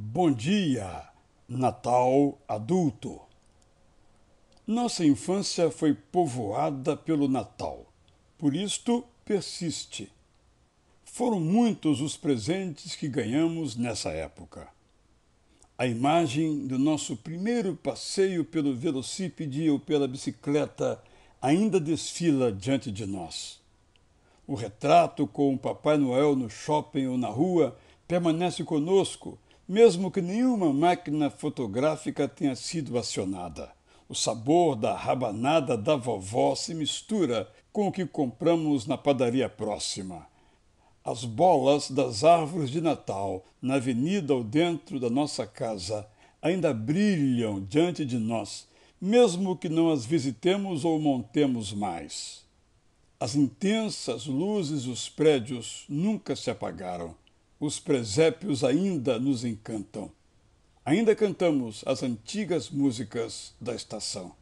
Bom dia, Natal adulto. Nossa infância foi povoada pelo Natal, por isto persiste. Foram muitos os presentes que ganhamos nessa época. A imagem do nosso primeiro passeio pelo velocípede ou pela bicicleta ainda desfila diante de nós. O retrato com o Papai Noel no shopping ou na rua permanece conosco mesmo que nenhuma máquina fotográfica tenha sido acionada. O sabor da rabanada da vovó se mistura com o que compramos na padaria próxima. As bolas das árvores de Natal, na avenida ou dentro da nossa casa, ainda brilham diante de nós, mesmo que não as visitemos ou montemos mais. As intensas luzes dos prédios nunca se apagaram os presépios ainda nos encantam. Ainda cantamos as antigas músicas da estação.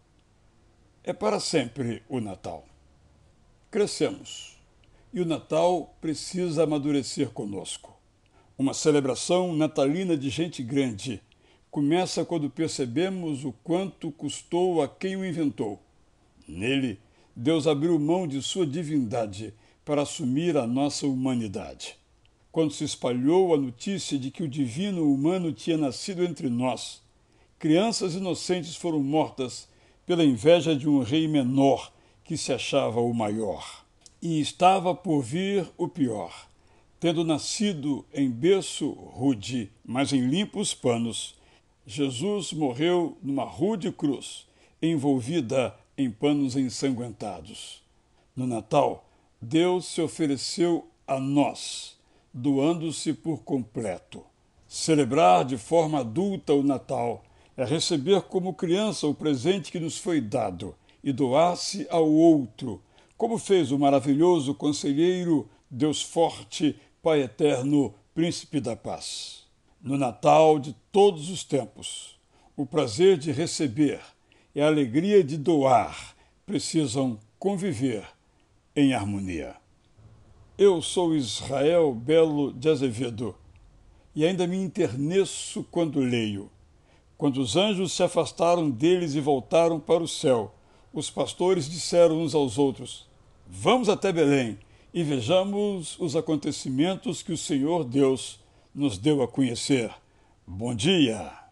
É para sempre o Natal. Crescemos e o Natal precisa amadurecer conosco. Uma celebração natalina de gente grande começa quando percebemos o quanto custou a quem o inventou. Nele, Deus abriu mão de sua divindade para assumir a nossa humanidade quando se espalhou a notícia de que o divino humano tinha nascido entre nós. Crianças inocentes foram mortas pela inveja de um rei menor que se achava o maior. E estava por vir o pior. Tendo nascido em berço rude, mas em limpos panos, Jesus morreu numa rude cruz, envolvida em panos ensanguentados. No Natal, Deus se ofereceu a nós doando-se por completo. Celebrar de forma adulta o Natal é receber como criança o presente que nos foi dado e doar-se ao outro, como fez o maravilhoso conselheiro, Deus forte, Pai eterno, Príncipe da Paz. No Natal de todos os tempos, o prazer de receber e a alegria de doar precisam conviver em harmonia. Eu sou Israel Belo de Azevedo, e ainda me interneço quando leio. Quando os anjos se afastaram deles e voltaram para o céu, os pastores disseram uns aos outros: Vamos até Belém e vejamos os acontecimentos que o Senhor Deus nos deu a conhecer. Bom dia!